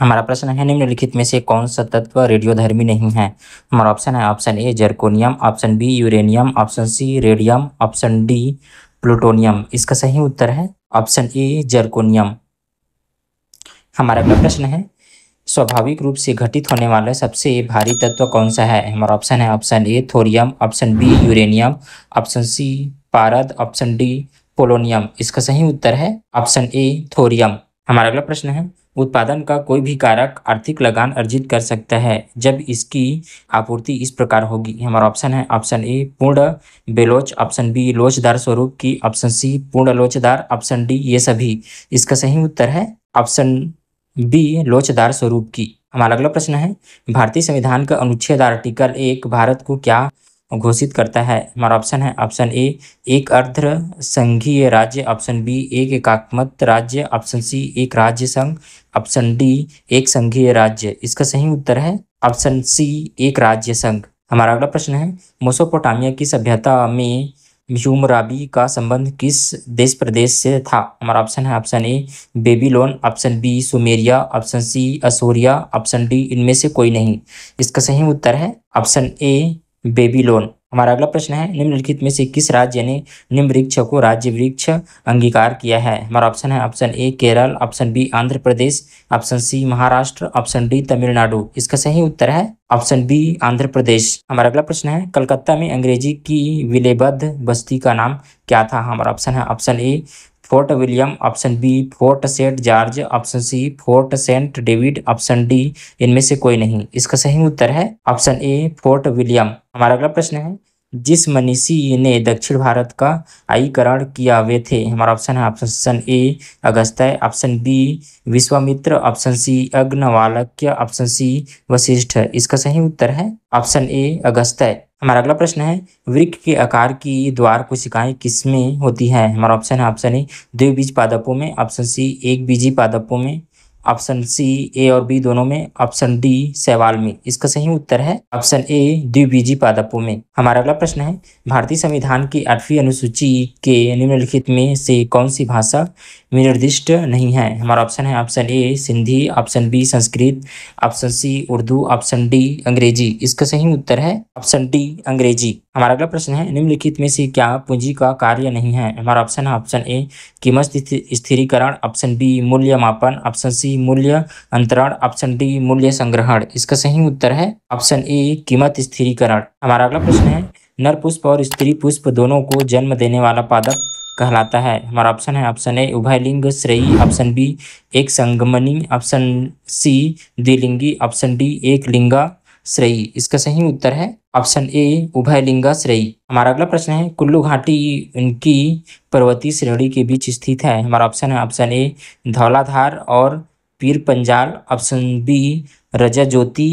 हमारा प्रश्न है निम्नलिखित में से कौन सा तत्व रेडियोधर्मी नहीं है हमारा ऑप्शन है option A zirconium option B uranium option C radium option D plutonium इसका सही उत्तर है ऑप्शन ए जर्कोनियम हमारा अगला प्रश्न है स्वाभाविक रूप से घटित होने वाला सबसे भारी तत्व कौन सा है हमारा ऑप्शन है option A thorium option B uranium option C पारद ऑप्शन डी पोलोनियम इसका सही उत्तर है ऑप्शन ए थोरियम हमारा अगला प्रश्न है उत्पादन का कोई भी कारक आर्थिक लगान अर्जित कर सकता है जब इसकी आपूर्ति इस प्रकार होगी हमारा ऑप्शन है ऑप्शन ए पूर्ण बेलोच ऑप्शन बी लोचदार स्वरूप की ऑप्शन सी पूर्ण लोचदार ऑप्शन डी ये सभी इसका सही उत्तर है ऑप्शन बी लोचदार स्वरूप की हमारा अगला प्रश्न है भारतीय संविधान का अनुच्छेद आर्टिकल एक भारत को क्या घोषित करता है हमारा ऑप्शन है ऑप्शन ए एक अर्ध संघीय राज्य ऑप्शन बी एक एकात्मत राज्य ऑप्शन सी एक राज्य संघ ऑप्शन डी एक संघीय राज्य इसका सही उत्तर है ऑप्शन सी एक राज्य संघ हमारा अगला प्रश्न है मोसोपोटामिया की सभ्यता में यूमराबी का संबंध किस देश प्रदेश से था हमारा ऑप्शन है option A Babylon option B Sumeria option C Assyria option D इनमें से कोई नहीं इसका सही उत्तर है ऑप्शन ए बेबी लोन हमारा अगला प्रश्न है निम्नलिखित में से किस राज्य ने निम्न वृक्ष को राज्य वृक्ष अंगीकार किया है हमारा ऑप्शन है option A Kerala option B Andhra Pradesh option C Maharashtra option D Tamil Nadu इसका सही उत्तर है ऑप्शन बी आंध्र प्रदेश हमारा अगला प्रश्न है कलकत्ता में अंग्रेजी की विलेबद्ध बस्ती का नाम क्या था हमारा ऑप्शन है option A Fort William option B Fort Saint George option C Fort Saint David option D इनमें से कोई नहीं इसका सही उत्तर है ऑप्शन ए फोर्ट विलियम हमारा अगला प्रश्न है जिस मनीषी ने दक्षिण भारत का आईकरण किया वे थे हमारा ऑप्शन है option A Agastya option B Vishwamitra option C अग्नवालक्य ऑप्शन सी वशिष्ठ इसका सही उत्तर है ऑप्शन ए अगस्त्य हमारा अगला प्रश्न है वृक्ष के आकार की द्वार कोशिकाएं किसमें होती है हमारा ऑप्शन है ऑप्शन ए बीज पादपों में ऑप्शन सी एक बीजी पादपों में ऑप्शन सी ए और बी दोनों में ऑप्शन डी सवाल में इसका सही उत्तर है ऑप्शन ए द्विबीजी पादपों में हमारा अगला प्रश्न है भारतीय संविधान की आठवीं अनुसूची के निम्नलिखित में से कौन सी भाषा निर्दिष्ट नहीं है हमारा ऑप्शन है option A Sindhi option B Sanskrit option C Urdu option D Angrezi इसका सही उत्तर है ऑप्शन डी अंग्रेजी हमारा अगला प्रश्न है निम्नलिखित में से क्या पूंजी का कार्य नहीं है हमारा ऑप्शन है ऑप्शन ए कीमत स्थिरीकरण ऑप्शन बी मूल्य मापन ऑप्शन सी मूल्य अंतरण ऑप्शन डी मूल्य संग्रहण इसका सही उत्तर है ऑप्शन ए कीमत स्थिरीकरण हमारा अगला प्रश्न है नर पुष्प और स्त्री पुष्प दोनों को जन्म देने वाला पादप कहलाता है हमारा ऑप्शन है ऑप्शन ए उभयलिंग श्रेयी ऑप्शन बी एक संगमनी ऑप्शन सी द्विलिंगी ऑप्शन डी एक लिंगा श्रेयी इसका सही उत्तर है ऑप्शन ए उभयलिंगा श्रेयी हमारा अगला प्रश्न है कुल्लू घाटी इनकी पर्वतीय श्रेणी के बीच स्थित है हमारा ऑप्शन है ऑप्शन ए धौलाधार और पीर पंजाल ऑप्शन बी रजा ज्योति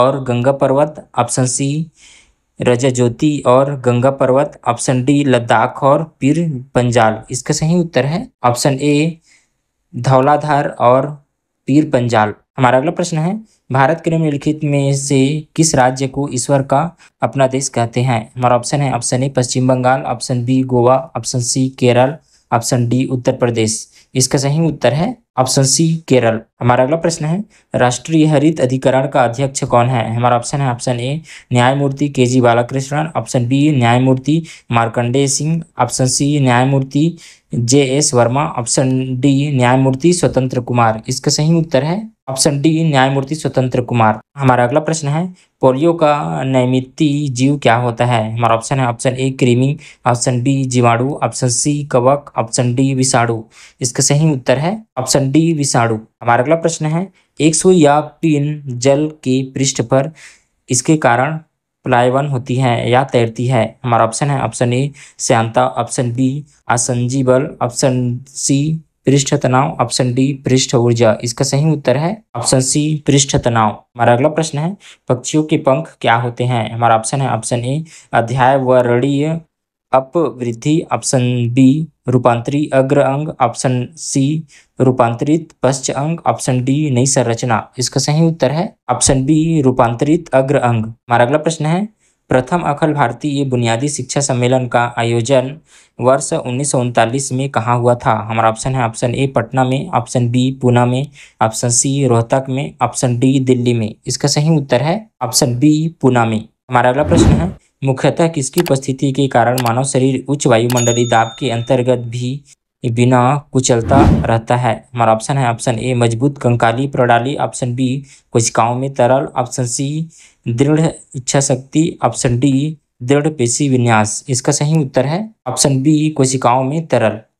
और गंगा पर्वत ऑप्शन सी रजा ज्योति और गंगा पर्वत ऑप्शन डी लद्दाख और पीर पंजाल इसका सही उत्तर है ऑप्शन ए धौलाधार और पीर पंजाल हमारा अगला प्रश्न है भारत के निम्नलिखित में से किस राज्य को ईश्वर का अपना देश कहते हैं हमारा ऑप्शन है option A Paschim Bengal option B Goa option C Kerala option D Uttar Pradesh इसका सही उत्तर है ऑप्शन सी केरल हमारा अगला प्रश्न है राष्ट्रीय हरित अधिकरण का अध्यक्ष कौन है हमारा ऑप्शन है ऑप्शन ए न्यायमूर्ति के जी बालाकृष्णन ऑप्शन बी न्यायमूर्ति मार्कंडे सिंह ऑप्शन सी न्यायमूर्ति J S Verma option D न्यायमूर्ति स्वतंत्र कुमार इसका सही उत्तर है ऑप्शन डी न्यायमूर्ति स्वतंत्र कुमार हमारा अगला प्रश्न है पोलियो का नैमित्ती जीव क्या होता है हमारा ऑप्शन है ऑप्शन ए क्रीमी ऑप्शन बी जीवाणु ऑप्शन सी कवक ऑप्शन डी विषाणु इसका सही उत्तर है ऑप्शन डी विषाणु हमारा अगला प्रश्न है एक सुई या पिन जल के पृष्ठ पर इसके कारण प्लायवन होती है या तैरती है हमारा ऑप्शन है ऑप्शन ए श्यांता ऑप्शन बी असंजीबल ऑप्शन सी पृष्ठ तनाव ऑप्शन डी पृष्ठ ऊर्जा इसका सही उत्तर है ऑप्शन सी पृष्ठ तनाव हमारा अगला प्रश्न है पक्षियों के पंख क्या होते हैं हमारा ऑप्शन है ऑप्शन ए अध्याय व रणीय अपवृद्धि ऑप्शन बी रूपांतरी अग्र अंग ऑप्शन सी रूपांतरित पश्च अंग ऑप्शन डी नई संरचना इसका सही उत्तर है ऑप्शन बी रूपांतरित अग्र अंग हमारा अगला प्रश्न है प्रथम अखिल भारतीय बुनियादी शिक्षा सम्मेलन का आयोजन वर्ष उन्नीस में कहाँ हुआ था हमारा ऑप्शन है ऑप्शन ए पटना में ऑप्शन बी पुणे में ऑप्शन सी रोहतक में ऑप्शन डी दिल्ली में इसका सही उत्तर है ऑप्शन बी पुणे में हमारा अगला प्रश्न है मुख्यतः किसकी उपस्थिति के कारण मानव शरीर उच्च वायुमंडलीय दाब के अंतर्गत भी बिना कुचलता रहता है हमारा ऑप्शन है ऑप्शन ए मजबूत कंकाली प्रणाली ऑप्शन बी कोशिकाओं में तरल ऑप्शन सी दृढ़ इच्छा शक्ति ऑप्शन डी दृढ़ पेशी विन्यास इसका सही उत्तर है ऑप्शन बी कोशिकाओं में तरल